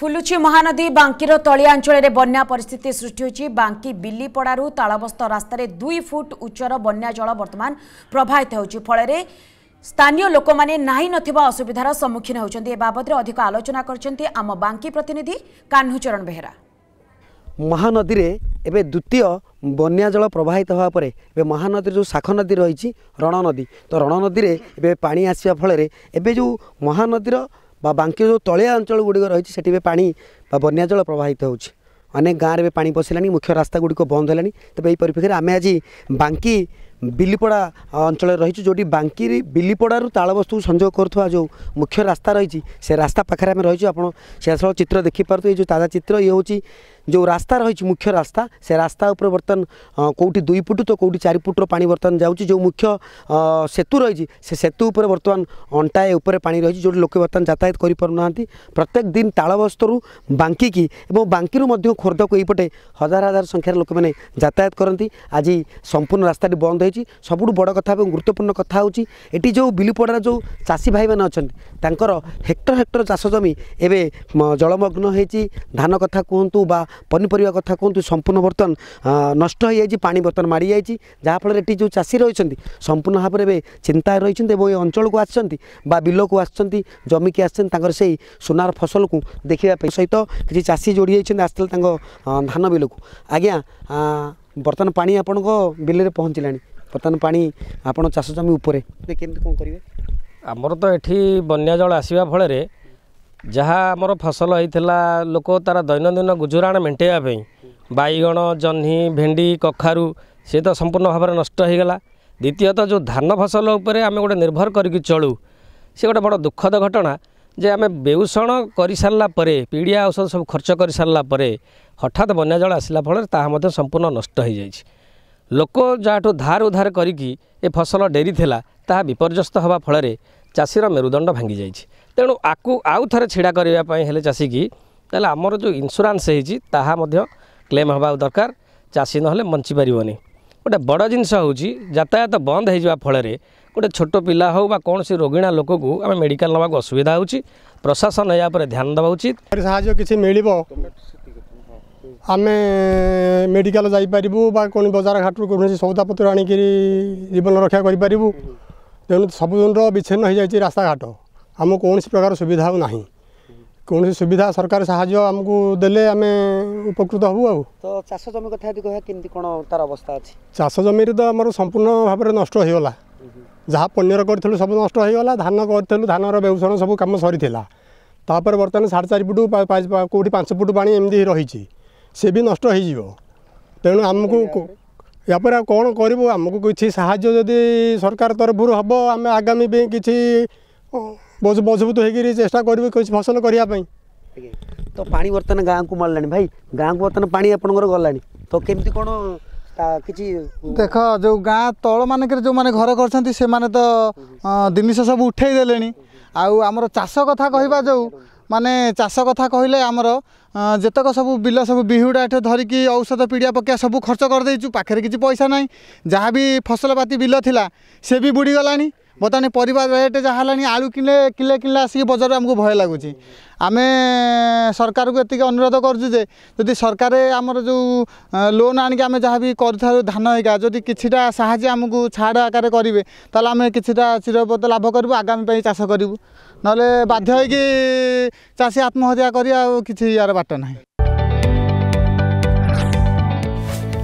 ଫୁଲୁଛି ମହାନଦୀ ବାଙ୍କିର ତଳିଆ ଅଞ୍ଚଳରେ ବନ୍ୟା ପରିସ୍ଥିତି ସୃଷ୍ଟି ହୋଇଛି ବାଙ୍କି ବିଲିପଡ଼ାରୁ ତାଳବସ୍ତ ରାସ୍ତାରେ ଦୁଇ ଫୁଟ ଉଚ୍ଚର ବନ୍ୟା ଜଳ ବର୍ତ୍ତମାନ ପ୍ରବାହିତ ହେଉଛି ଫଳରେ ସ୍ଥାନୀୟ ଲୋକମାନେ ନାହିଁ ନଥିବା ଅସୁବିଧାର ସମ୍ମୁଖୀନ ହେଉଛନ୍ତି ଏ ବାବଦରେ ଅଧିକ ଆଲୋଚନା କରିଛନ୍ତି ଆମ ବାଙ୍କି ପ୍ରତିନିଧି କାହ୍ନୁଚରଣ ବେହେରା ମହାନଦୀରେ ଏବେ ଦ୍ୱିତୀୟ ବନ୍ୟା ଜଳ ପ୍ରବାହିତ ହେବା ପରେ ଏବେ ମହାନଦୀରେ ଯେଉଁ ଶାଖ ନଦୀ ରହିଛି ରଣନଦୀ ତ ରଣନଦୀରେ ଏବେ ପାଣି ଆସିବା ଫଳରେ ଏବେ ଯେଉଁ ମହାନଦୀର बा बांकी जो त अञ्चल गुडिक रहेछ पावाहित हुन्छ अनेक गाँरे पासिला मुख्य रास्था गुड्व बन्द होला तपाईँ यही परिप्रेक्षा आम आज बाँकी बेलिपडा अञ्चल रह बेलिपडार तालवस्तु संजोग गर्ुवा जो मुख्य रास्ताइस पाख्यास चित्र देखि जो ताजा चित्र इ हौ ଯେଉଁ ରାସ୍ତା ରହିଛି ମୁଖ୍ୟ ରାସ୍ତା ସେ ରାସ୍ତା ଉପରେ ବର୍ତ୍ତମାନ କେଉଁଠି ଦୁଇ ଫୁଟ ତ କେଉଁଠି ଚାରି ଫୁଟର ପାଣି ବର୍ତ୍ତମାନ ଯାଉଛି ଯେଉଁ ମୁଖ୍ୟ ସେତୁ ରହିଛି ସେ ସେତୁ ଉପରେ ବର୍ତ୍ତମାନ ଅଣ୍ଟାଏ ଉପରେ ପାଣି ରହିଛି ଯେଉଁଠି ଲୋକେ ବର୍ତ୍ତମାନ ଯାତାୟାତ କରିପାରୁନାହାନ୍ତି ପ୍ରତ୍ୟେକ ଦିନ ତାଳବସ୍ତରୁ ବାଙ୍କିକି ଏବଂ ବାଙ୍କିରୁ ମଧ୍ୟ ଖୋର୍ଦ୍ଧାକୁ ଏଇପଟେ ହଜାର ହଜାର ସଂଖ୍ୟାରେ ଲୋକମାନେ ଯାତାୟାତ କରନ୍ତି ଆଜି ସମ୍ପୂର୍ଣ୍ଣ ରାସ୍ତାଟି ବନ୍ଦ ହୋଇଛି ସବୁଠୁ ବଡ଼ କଥା ଏବଂ ଗୁରୁତ୍ୱପୂର୍ଣ୍ଣ କଥା ହେଉଛି ଏଠି ଯେଉଁ ବିଲିପଡ଼ାର ଯେଉଁ ଚାଷୀ ଭାଇମାନେ ଅଛନ୍ତି ତାଙ୍କର ହେକ୍ଟର ହେକ୍ଟର ଚାଷ ଜମି ଏବେ ଜଳମଗ୍ନ ହୋଇଛି ଧାନ କଥା କୁହନ୍ତୁ ବା ପନିପରିବା କଥା କୁହନ୍ତୁ ସମ୍ପୂର୍ଣ୍ଣ ବର୍ତ୍ତମାନ ନଷ୍ଟ ହୋଇଯାଇଛି ପାଣି ବର୍ତ୍ତମାନ ମାଡ଼ିଯାଇଛି ଯାହାଫଳରେ ଏଠି ଯେଉଁ ଚାଷୀ ରହିଛନ୍ତି ସମ୍ପୂର୍ଣ୍ଣ ଭାବରେ ଏବେ ଚିନ୍ତାରେ ରହିଛନ୍ତି ଏବଂ ଏ ଅଞ୍ଚଳକୁ ଆସିଛନ୍ତି ବା ବିଲକୁ ଆସିଛନ୍ତି ଜମିକି ଆସିଛନ୍ତି ତାଙ୍କର ସେଇ ସୁନାର ଫସଲକୁ ଦେଖିବା ପାଇଁ ସହିତ କିଛି ଚାଷୀ ଯୋଡ଼ି ଯାଇଛନ୍ତି ଆସିଥିଲେ ତାଙ୍କ ଧାନ ବିଲକୁ ଆଜ୍ଞା ବର୍ତ୍ତମାନ ପାଣି ଆପଣଙ୍କ ବିଲରେ ପହଞ୍ଚିଲାଣି ବର୍ତ୍ତମାନ ପାଣି ଆପଣ ଚାଷ ଜମି ଉପରେ କେମିତି କ'ଣ କରିବେ ଆମର ତ ଏଠି ବନ୍ୟା ଜଳ ଆସିବା ଫଳରେ ଯାହା ଆମର ଫସଲ ହେଇଥିଲା ଲୋକ ତା'ର ଦୈନନ୍ଦିନ ଗୁଜୁରାଣ ମେଣ୍ଟେଇବା ପାଇଁ ବାଇଗଣ ଜହ୍ନି ଭେଣ୍ଡି କଖାରୁ ସେ ତ ସମ୍ପୂର୍ଣ୍ଣ ଭାବରେ ନଷ୍ଟ ହୋଇଗଲା ଦ୍ୱିତୀୟତଃ ଯେଉଁ ଧାନ ଫସଲ ଉପରେ ଆମେ ଗୋଟେ ନିର୍ଭର କରିକି ଚଳୁ ସେ ଗୋଟେ ବଡ଼ ଦୁଃଖଦ ଘଟଣା ଯେ ଆମେ ବେଉଷଣ କରିସାରିଲା ପରେ ପିଡ଼ିଆ ଔଷଧ ସବୁ ଖର୍ଚ୍ଚ କରିସାରିଲା ପରେ ହଠାତ୍ ବନ୍ୟା ଜଳ ଆସିଲା ଫଳରେ ତାହା ମଧ୍ୟ ସମ୍ପୂର୍ଣ୍ଣ ନଷ୍ଟ ହୋଇଯାଇଛି ଲୋକ ଯାହାଠୁ ଧାର ଉଦ୍ଧାର କରିକି ଏ ଫସଲ ଡେରିଥିଲା ତାହା ବିପର୍ଯ୍ୟସ୍ତ ହେବା ଫଳରେ ଚାଷୀର ମେରୁଦଣ୍ଡ ଭାଙ୍ଗି ଯାଇଛି ତେଣୁ ଆକୁ ଆଉ ଥରେ ଛିଡ଼ା କରିବା ପାଇଁ ହେଲେ ଚାଷୀକି ତାହେଲେ ଆମର ଯେଉଁ ଇନ୍ସୁରାନ୍ସ ହେଇଛି ତାହା ମଧ୍ୟ କ୍ଲେମ୍ ହେବା ଦରକାର ଚାଷୀ ନହେଲେ ବଞ୍ଚି ପାରିବନି ଗୋଟେ ବଡ଼ ଜିନିଷ ହେଉଛି ଯାତାୟାତ ବନ୍ଦ ହେଇଯିବା ଫଳରେ ଗୋଟେ ଛୋଟ ପିଲା ହେଉ ବା କୌଣସି ରୋଗିଣା ଲୋକକୁ ଆମେ ମେଡ଼ିକାଲ ନେବାକୁ ଅସୁବିଧା ହେଉଛି ପ୍ରଶାସନ ଏହା ଉପରେ ଧ୍ୟାନ ଦେବା ଉଚିତ ସାହାଯ୍ୟ କିଛି ମିଳିବ ଆମେ ମେଡ଼ିକାଲ ଯାଇପାରିବୁ ବା କୌଣସି ବଜାର ଘାଟରୁ କୌଣସି ସଉଦାପତ୍ର ଆଣିକରି ଜୀବନ ରକ୍ଷା କରିପାରିବୁ ଯେମିତି ସବୁଦିନର ବିଚ୍ଛିନ୍ନ ହୋଇଯାଇଛି ରାସ୍ତାଘାଟ ଆମକୁ କୌଣସି ପ୍ରକାର ସୁବିଧା ଆଉ ନାହିଁ କୌଣସି ସୁବିଧା ସରକାର ସାହାଯ୍ୟ ଆମକୁ ଦେଲେ ଆମେ ଉପକୃତ ହେବୁ ଆଉ ତ ଚାଷ ଜମି କଥା କହିବା କେମିତି କ'ଣ ତାର ଅବସ୍ଥା ଅଛି ଚାଷ ଜମିରେ ତ ଆମର ସମ୍ପୂର୍ଣ୍ଣ ଭାବରେ ନଷ୍ଟ ହୋଇଗଲା ଯାହା ପନିର କରିଥିଲୁ ସବୁ ନଷ୍ଟ ହୋଇଗଲା ଧାନ କରିଥିଲୁ ଧାନର ବ୍ୟବସାୟ ସବୁ କାମ ସରିଥିଲା ତାପରେ ବର୍ତ୍ତମାନ ସାଢ଼େ ଚାରି ଫୁଟ କେଉଁଠି ପାଞ୍ଚ ଫୁଟ ପାଣି ଏମିତି ରହିଛି ସେ ବି ନଷ୍ଟ ହୋଇଯିବ ତେଣୁ ଆମକୁ ଏହାପରେ ଆଉ କ'ଣ କରିବୁ ଆମକୁ କିଛି ସାହାଯ୍ୟ ଯଦି ସରକାର ତରଫରୁ ହେବ ଆମେ ଆଗାମୀ ପାଇଁ କିଛି ମଜବୁତ ହେଇକିରି ଚେଷ୍ଟା କରିବୁ କିଛି ଫସଲ କରିବା ପାଇଁ ତ ପାଣି ବର୍ତ୍ତମାନ ଗାଁକୁ ମାରିଲାଣି ଭାଇ ଗାଁକୁ ବର୍ତ୍ତମାନ ପାଣି ଆପଣଙ୍କର ଗଲାଣି ତ କେମିତି କ'ଣ କିଛି ଦେଖ ଯେଉଁ ଗାଁ ତଳମାନଙ୍କରେ ଯେଉଁମାନେ ଘର କରିଛନ୍ତି ସେମାନେ ତ ଜିନିଷ ସବୁ ଉଠେଇ ଦେଲେଣି ଆଉ ଆମର ଚାଷ କଥା କହିବା ଯେଉଁ ମାନେ ଚାଷ କଥା କହିଲେ ଆମର ଯେତେକ ସବୁ ବିଲ ସବୁ ବିହୁଡ଼ାଠୁ ଧରିକି ଔଷଧ ପିଡ଼ିଆ ପକିଆ ସବୁ ଖର୍ଚ୍ଚ କରିଦେଇଛୁ ପାଖରେ କିଛି ପଇସା ନାହିଁ ଯାହା ବି ଫସଲପାତି ବିଲ ଥିଲା ସେ ବି ବୁଡ଼ିଗଲାଣି ବର୍ତ୍ତମାନ ପରିବା ରେଟ୍ ଯାହା ହେଲାଣି ଆଳୁ କିଲେ କିଲେ କିଣିଲେ ଆସିକି ବଜାରରେ ଆମକୁ ଭୟ ଲାଗୁଛି ଆମେ ସରକାରକୁ ଏତିକି ଅନୁରୋଧ କରୁଛୁ ଯେ ଯଦି ସରକାର ଆମର ଯେଉଁ ଲୋନ୍ ଆଣିକି ଆମେ ଯାହା ବି କରୁଥାଉ ଧାନ ହେଇକା ଯଦି କିଛିଟା ସାହାଯ୍ୟ ଆମକୁ ଛାଡ଼ ଆକାରରେ କରିବେ ତାହେଲେ ଆମେ କିଛିଟା ଚିରପତ ଲାଭ କରିବୁ ଆଗାମୀ ପାଇଁ ଚାଷ କରିବୁ ନହେଲେ ବାଧ୍ୟ ହେଇକି ଚାଷୀ ଆତ୍ମହତ୍ୟା କରିବା ଆଉ କିଛି ଇଆର ବାଟ ନାହିଁ